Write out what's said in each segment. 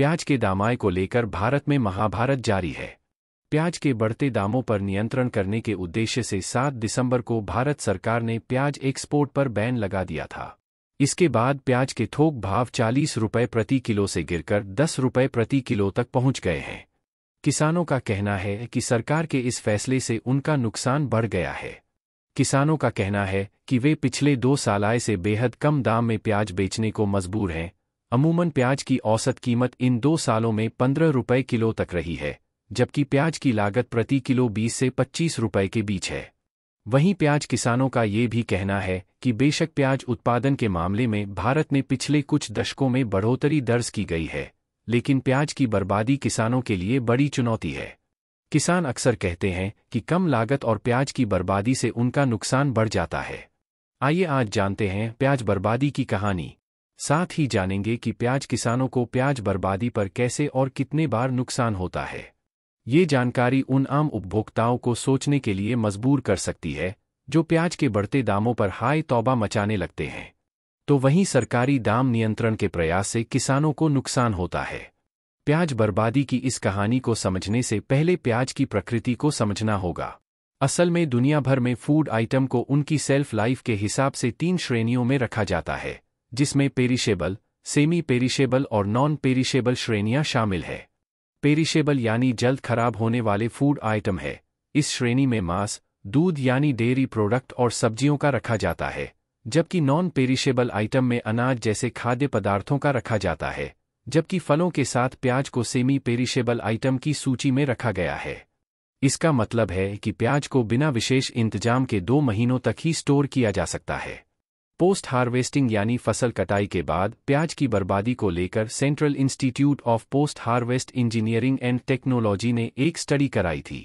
प्याज के दामाय को लेकर भारत में महाभारत जारी है प्याज के बढ़ते दामों पर नियंत्रण करने के उद्देश्य से 7 दिसंबर को भारत सरकार ने प्याज एक्सपोर्ट पर बैन लगा दिया था इसके बाद प्याज के थोक भाव चालीस रुपये प्रति किलो से गिरकर दस रुपये प्रति किलो तक पहुंच गए हैं किसानों का कहना है कि सरकार के इस फैसले से उनका नुकसान बढ़ गया है किसानों का कहना है कि वे पिछले दो साल से बेहद कम दाम में प्याज बेचने को मजबूर हैं अमूमन प्याज की औसत कीमत इन दो सालों में पंद्रह रुपये किलो तक रही है जबकि प्याज की लागत प्रति किलो बीस से पच्चीस रुपये के बीच है वहीं प्याज किसानों का ये भी कहना है कि बेशक प्याज उत्पादन के मामले में भारत में पिछले कुछ दशकों में बढ़ोतरी दर्ज की गई है लेकिन प्याज की बर्बादी किसानों के लिए बड़ी चुनौती है किसान अक्सर कहते हैं कि कम लागत और प्याज की बर्बादी से उनका नुकसान बढ़ जाता है आइए आज जानते हैं प्याज बर्बादी की कहानी साथ ही जानेंगे कि प्याज किसानों को प्याज बर्बादी पर कैसे और कितने बार नुकसान होता है ये जानकारी उन आम उपभोक्ताओं को सोचने के लिए मजबूर कर सकती है जो प्याज के बढ़ते दामों पर हाय तौबा मचाने लगते हैं तो वहीं सरकारी दाम नियंत्रण के प्रयास से किसानों को नुकसान होता है प्याज बर्बादी की इस कहानी को समझने से पहले प्याज की प्रकृति को समझना होगा असल में दुनिया भर में फूड आइटम को उनकी सेल्फ लाइफ के हिसाब से तीन श्रेणियों में रखा जाता है जिसमें पेरिशेबल सेमी पेरिशेबल और नॉन पेरिशेबल श्रेणियां शामिल है पेरिशेबल यानी जल्द खराब होने वाले फूड आइटम है इस श्रेणी में मांस दूध यानी डेयरी प्रोडक्ट और सब्जियों का रखा जाता है जबकि नॉन पेरिशेबल आइटम में अनाज जैसे खाद्य पदार्थों का रखा जाता है जबकि फलों के साथ प्याज को सेमी पेरिशेबल आइटम की सूची में रखा गया है इसका मतलब है कि प्याज को बिना विशेष इंतजाम के दो महीनों तक ही स्टोर किया जा सकता है पोस्ट हार्वेस्टिंग यानी फसल कटाई के बाद प्याज की बर्बादी को लेकर Central Institute of Post Harvest Engineering and Technology ने एक स्टडी कराई थी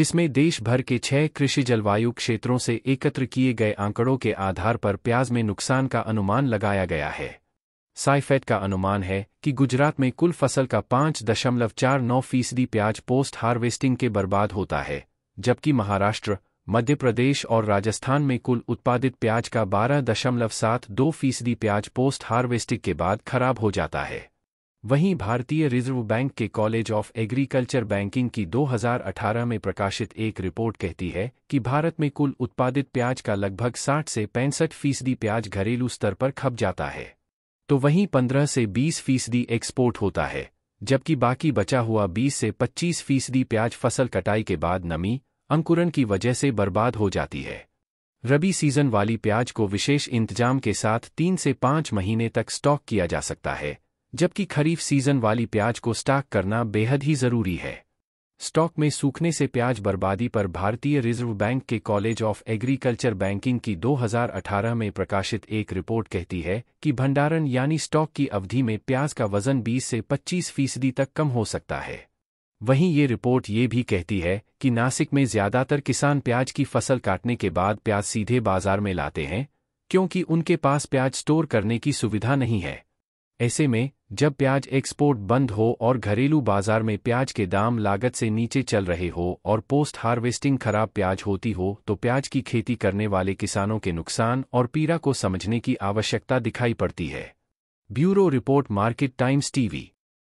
जिसमें देश भर के छह कृषि जलवायु क्षेत्रों से एकत्र किए गए आंकड़ों के आधार पर प्याज में नुकसान का अनुमान लगाया गया है साइफेट का अनुमान है कि गुजरात में कुल फसल का पांच दशमलव चार नौ फीसदी प्याज पोस्ट हार्वेस्टिंग के बर्बाद होता है जबकि महाराष्ट्र मध्य प्रदेश और राजस्थान में कुल उत्पादित प्याज का बारह दशमलव सात दो फीसदी प्याज पोस्ट हार्वेस्टिंग के बाद खराब हो जाता है वहीं भारतीय रिजर्व बैंक के कॉलेज ऑफ एग्रीकल्चर बैंकिंग की 2018 में प्रकाशित एक रिपोर्ट कहती है कि भारत में कुल उत्पादित प्याज का लगभग 60 से पैंसठ फीसदी प्याज घरेलू स्तर पर खप जाता है तो वहीं 15 से 20 फीसदी एक्सपोर्ट होता है जबकि बाकी बचा हुआ 20 से 25 फीसदी प्याज फसल कटाई के बाद नमी अंकुरण की वजह से बर्बाद हो जाती है रबी सीजन वाली प्याज को विशेष इंतजाम के साथ तीन से पांच महीने तक स्टॉक किया जा सकता है जबकि खरीफ सीजन वाली प्याज को स्टॉक करना बेहद ही ज़रूरी है स्टॉक में सूखने से प्याज बर्बादी पर भारतीय रिजर्व बैंक के कॉलेज ऑफ एग्रीकल्चर बैंकिंग की 2018 में प्रकाशित एक रिपोर्ट कहती है कि भंडारण यानी स्टॉक की अवधि में प्याज का वजन 20 से 25 फीसदी तक कम हो सकता है वहीं ये रिपोर्ट ये भी कहती है कि नासिक में ज़्यादातर किसान प्याज की फसल काटने के बाद प्याज सीधे बाजार में लाते हैं क्योंकि उनके पास प्याज स्टोर करने की सुविधा नहीं है ऐसे में जब प्याज एक्सपोर्ट बंद हो और घरेलू बाजार में प्याज के दाम लागत से नीचे चल रहे हो और पोस्ट हार्वेस्टिंग खराब प्याज होती हो तो प्याज की खेती करने वाले किसानों के नुकसान और पीड़ा को समझने की आवश्यकता दिखाई पड़ती है bureau report Market Times TV